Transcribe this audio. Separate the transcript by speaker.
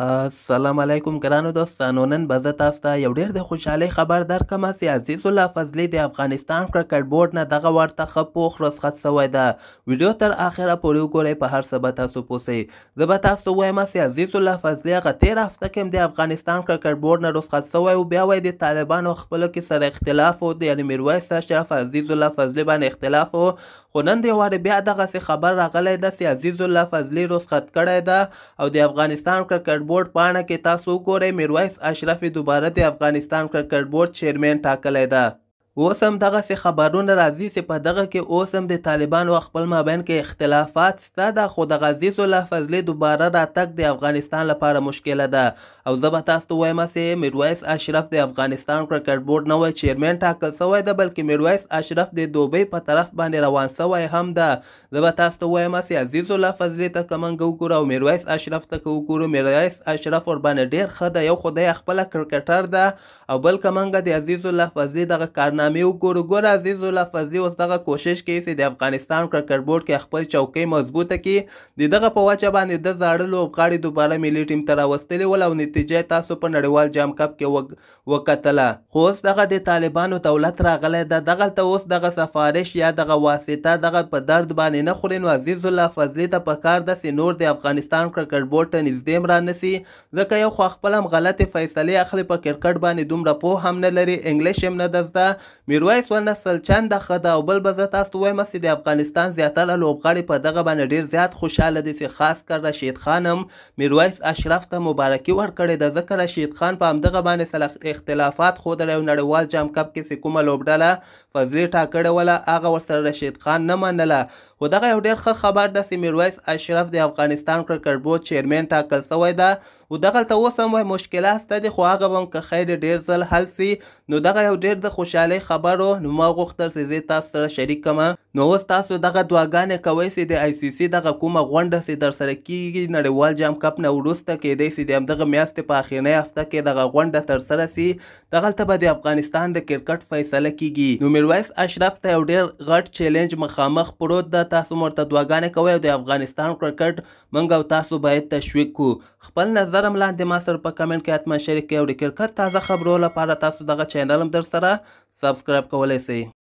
Speaker 1: السلام علیکم ګرانو دوستانو نن به زه تاسو ته یو ډېر د خوشحالۍ خبر درکمه چې عزیز الله فضلي د افغانستان کرکټ بورډ نه دغه ورته ښه پوخ رسخت سوی ده ویډیو تر آخره پورې وګورئ په هر څه به تاسو پوسئ زه به تاسو وایم چې عزیز الله فضلي هغه تېره هفته کې هم د افغانستان کرکټ بورډ نه رسخت سوی او بیا وایي د طالبانو خپلو کې سره اختلاف و یعنې میرویس اشرف عزیز الله فضلي باندې اختلاف و خو نن دې وارې بیا دغسې خبر راغلی ده چې عزیز الله فضلي رسخت کړی ده او د افغانستان کرکټ کرکټ بورډ پاڼه کې تاسو ګورئ میرویس اشرف دوباره د افغانستان کرکټ بورډ چیرمن ټاکلی ده اوس هم دغه خبرونه راځي چې په دغه کې اوس هم د طالبانو خپل مابین کې اختلافات شته د خو د غزي صلح فضلي دوباره راتګ د افغانستان لپاره مشکله ده او زه به تاسو ته وایم چې میرویس اشرف د افغانستان کرکټ بورډ نوی چیرمن ټاکل سوی ده بلکې میرویس اشرف د دوبۍ په طرف باندې روان سوی هم ده زه به تاسو ته وایم چې عزیز الله فضلي ته که موږ وګورو او میرویس اشرف ته که وګورو میرویس اشرف ورباندې ډېر ښه ده یو خدای خپله کرکټر ده او بل که موږ د عزیز الله فضلي دغه کارنامه برنامې وګورو ګور عزیز الله فضلي اوس دغه کوشش کوي چې د افغانستان کرکټ بورډ کې خپل چوکۍ مضبوطه کړي د دغه په وجه باندې د زاړه لوبغاړي دوباره ملي ټیم ته راوستلي ول او نتیجه تاسو په نړیوال جام کپ کې وکتله خو اوس دغه د طالبانو دولت راغلی ده دغلته اوس دغه سفارش یا دغه واسطه دغه په درد باندې نه خوري نو عزیز الله فضلي ته په کار ده چې نور د افغانستان کرکټ بورډ ته نږدې را نسی ځکه یو خو خپل هم غلطې فیصلې اخلي په کرکټ باندې دومره پوه هم نه لري انګلیش هم نه ده زده میرویس ونسل چنده ښه ده او بل به زه تاسو ته وایم چې د افغانستان زیاتره لوبغاړي په دغه باندې ډیر زیات خوشحاله دي چې خاص کر رشید خان هم میرویس اشرف ته مبارکي ورکړې ده ځکه رشید خان په همدغه باندې اختلافات ښودلی او نړیوال جام کپ کې چې کومه لوبډله فضلي ټاکړې وله هغه ورسره رشید خان نه منله خو دغه یو ډیر ښه خبر د میرویس اشرف د افغانستان کرکټ بورډ چیرمن ټاکل شوی ده او دغه ته اوس هم مشکلات شته دي خو هغه به هم که خیر ډیر ځل حل سي نو دغه یو ډیر د خوشحالۍ خبرو نو ما غوښتل چې زه تاسو سره شریک کړم نو اوس تاسو دغه دعاګانې کوئ چې د آی سی سی دغه کومه غونډه چې درسره کیږي نړیوال جام کپ نه وروسته کیدای شي د همدغه میاشتې په اخرنۍ هفته کې دغه غونډه ترسره سي دغلته به د افغانستان د کرکټ فیصله کیږي نو میرویس اشرف ته یو ډیر غټ چیلنج مخامخ پروت ده تاسو مرته دعاګانې کوئ او د افغانستان کرکټ موږ او تاسو باید تشویق کو خپل نظر هم لاندې ما سره په کمنټ کې حتما شریک کړئ او د کرکټ تازه خبرو لپاره تاسو دغه چینل هم درسره سبسکرایب کولی سئ